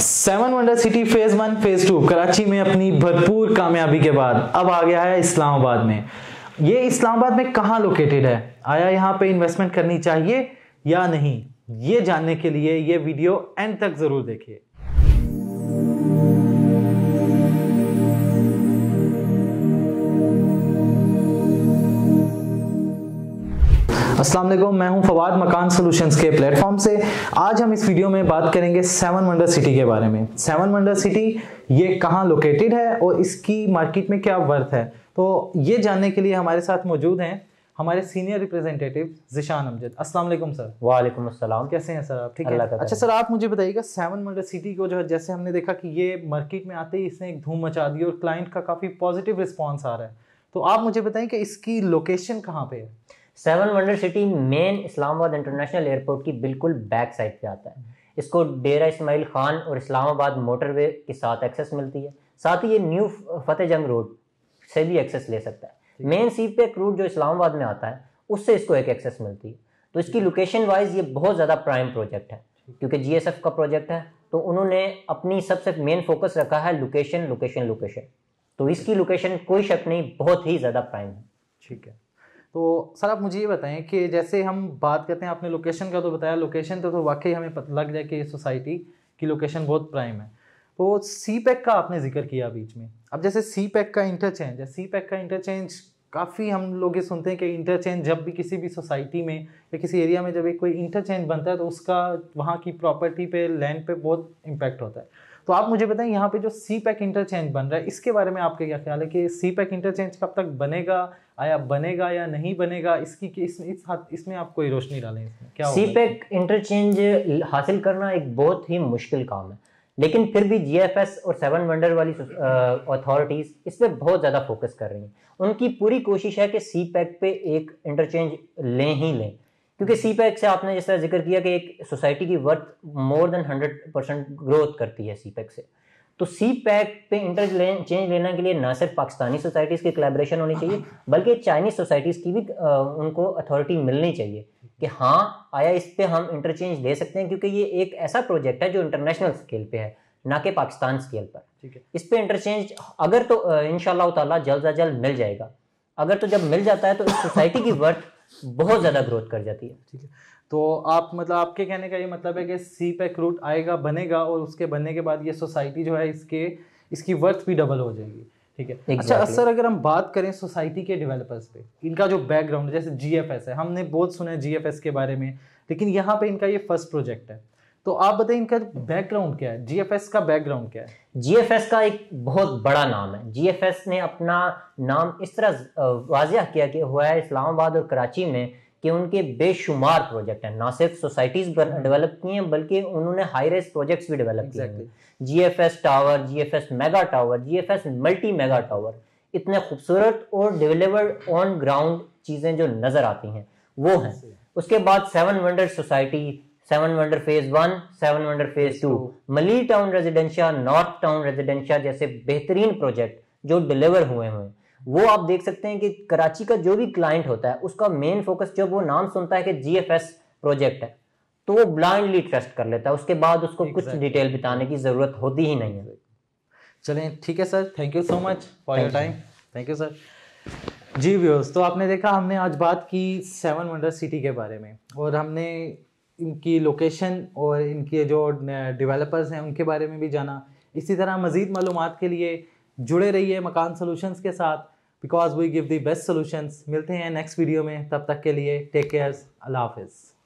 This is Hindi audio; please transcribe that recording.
Seven wonder city phase one phase two Karachi में अपनी भरपूर कामयाबी के बाद अब आ गया है इस्लामाबाद में ये इस्लामाबाद में कहाँ लोकेटेड है आया यहाँ पे इन्वेस्टमेंट करनी चाहिए या नहीं ये जानने के लिए ये वीडियो एंड तक ज़रूर देखिए अस्सलाम वालेकुम मैं हूं फवाद मकान सॉल्यूशंस के प्लेटफॉर्म से आज हम इस वीडियो में बात करेंगे सेवन वंडर सिटी के बारे में सेवन वंडर सिटी ये कहाँ लोकेटेड है और इसकी मार्केट में क्या वर्थ है तो ये जानने के लिए हमारे साथ मौजूद हैं हमारे सीनियर रिप्रेजेंटेटिव जिशान अमजद अस्सलाम वालेकुम सर वालेकुम अस्सलाम कैसे हैं सर आप ठीक है अच्छा सर आप मुझे बताइएगा सेवन मंडल सिटी को जो है जैसे हमने देखा कि ये मार्केट में आते ही इसने एक धूम मचा दी और क्लाइंट का काफ़ी पॉजिटिव रिस्पॉन्स आ रहा है तो आप मुझे बताइए कि इसकी लोकेशन कहाँ पे है seven wonder city main Islamabad international airport की बिल्कुल बैक साइड पे आता है इसको डेरा इसमाइल खान और इस्लामाबाद मोटरवे के साथ एक्सेस मिलती है साथ ही ये न्यू फतेह जंग रोड से भी एक्सेस ले सकता है मेन सी पे रूट जो इस्लामाबाद में आता है उससे इसको एक एक्सेस मिलती है तो इसकी लोकेशन वाइज ये बहुत ज़्यादा प्राइम प्रोजेक्ट है क्योंकि जी का प्रोजेक्ट है तो उन्होंने अपनी सबसे मेन फोकस रखा है लोकेशन लोकेशन लोकेशन तो इसकी लोकेशन कोई शक नहीं बहुत ही ज़्यादा प्राइम है ठीक है तो सर आप मुझे ये बताएं कि जैसे हम बात करते हैं आपने लोकेशन का तो बताया लोकेशन तो, तो वाकई हमें पता लग जाए कि ये सोसाइटी की लोकेशन बहुत प्राइम है तो सी पैक का आपने जिक्र किया बीच में अब जैसे सी पैक का इंटरचेंज है सी पैक का इंटरचेंज काफ़ी हम लोग ये सुनते हैं कि इंटरचेंज जब भी किसी भी सोसाइटी में या किसी एरिया में जब एक कोई इंटरचेंज बनता है तो उसका वहाँ की प्रॉपर्टी पे लैंड पे बहुत इम्पैक्ट होता है तो आप मुझे बताएं यहाँ पे जो सी पैक इंटरचेंज बन रहा है इसके बारे में आपका क्या ख्याल है कि सी पैक इंटरचेंज कब तक बनेगा आया बनेगा या नहीं बनेगा इसकी इस, इस हाथ इसमें आप कोई रोशनी डालें इसमें क्या सी पैक इंटरचेंज हासिल करना एक बहुत ही मुश्किल काम है लेकिन फिर भी जी और सेवन वंडर वाली अथॉरिटीज़ इस पर बहुत ज़्यादा फोकस कर रही हैं उनकी पूरी कोशिश है कि सी पैक पे एक इंटरचेंज लें ही लें क्योंकि सी पैक से आपने जिस तरह जिक्र किया कि एक सोसाइटी की worth more than hundred percent growth करती है सी पैक से तो सी पैक पे इंटर चेंज लेने के लिए ना सिर्फ पाकिस्तानी सोसाइटीज़ की कलेबरेशन होनी चाहिए बल्कि चाइनीज़ सोसाइटीज़ की भी उनको अथॉरिटी मिलनी चाहिए कि हाँ आया इस पर हम इंटरचेंज ले सकते हैं क्योंकि ये एक ऐसा प्रोजेक्ट है जो इंटरनेशनल स्केल पे है ना कि पाकिस्तान स्केल पर ठीक है इस पर इंटरचेंज अगर तो इन जल्द अज जल्द मिल जाएगा अगर तो जब मिल जाता है तो इस सोसाइटी की वर्थ बहुत ज़्यादा ग्रोथ कर जाती है ठीक है तो आप मतलब आपके कहने का ये मतलब है कि सी पैक रूट आएगा बनेगा और उसके बनने के बाद ये सोसाइटी जो है इसके इसकी वर्थ भी डबल हो जाएगी ठीक है अच्छा, exactly. अच्छा असर अगर हम बात करें सोसाइटी के डेवलपर्स पे इनका जो बैकग्राउंड जैसे जी है हमने बहुत सुना है जी के बारे में लेकिन यहाँ पे इनका ये फर्स्ट प्रोजेक्ट है तो आप बताइए इनका बैकग्राउंड क्या है जीएफएस का बैकग्राउंड क्या है जीएफएस का एक बहुत बड़ा नाम है जीएफएस ने अपना नाम इस तरह वाजिया किया कि हुआ है इस्लामाबाद और कराची में कि उनके बेशुमार प्रोजेक्ट हैं ना सिर्फ सोसाइटीज डेवलप हम्म। किए हैं बल्कि उन्होंने हाई रेस प्रोजेक्ट्स भी डेवलप किए हैं G F S tower G F S mega tower G F S multi mega tower इतने खूबसूरत और डिवेलवर्ड ऑन ग्राउंड चीज़ें जो नज़र आती हैं वो हैं उसके बाद seven wonder society seven wonder phase one seven wonder phase two मली town Residencia north town Residencia जैसे बेहतरीन प्रोजेक्ट जो डिलीवर हुए हुए वो आप देख सकते हैं कि कराची का जो भी क्लाइंट होता है उसका मेन फोकस जब वो नाम सुनता है कि जीएफएस प्रोजेक्ट है तो वो ब्लाइंडली ट्रस्ट कर लेता है उसके बाद उसको exactly. कुछ डिटेल बिताने की जरूरत होती ही नहीं है चलें ठीक है sir thank you so much for your time thank you sir ji viewers तो आपने देखा हमने आज बात की सेवन वंडर सिटी के बारे में और हमने इनकी लोकेशन और इनके जो डेवलपर्स हैं उनके बारे में भी जाना इसी तरह मज़ीद मालूम के लिए जुड़े रहिए मकान सोलूशंस के साथ because we give the best solutions मिलते हैं नेक्स्ट वीडियो में तब तक के लिए टेक केयर्स अल्लाह हाफिज़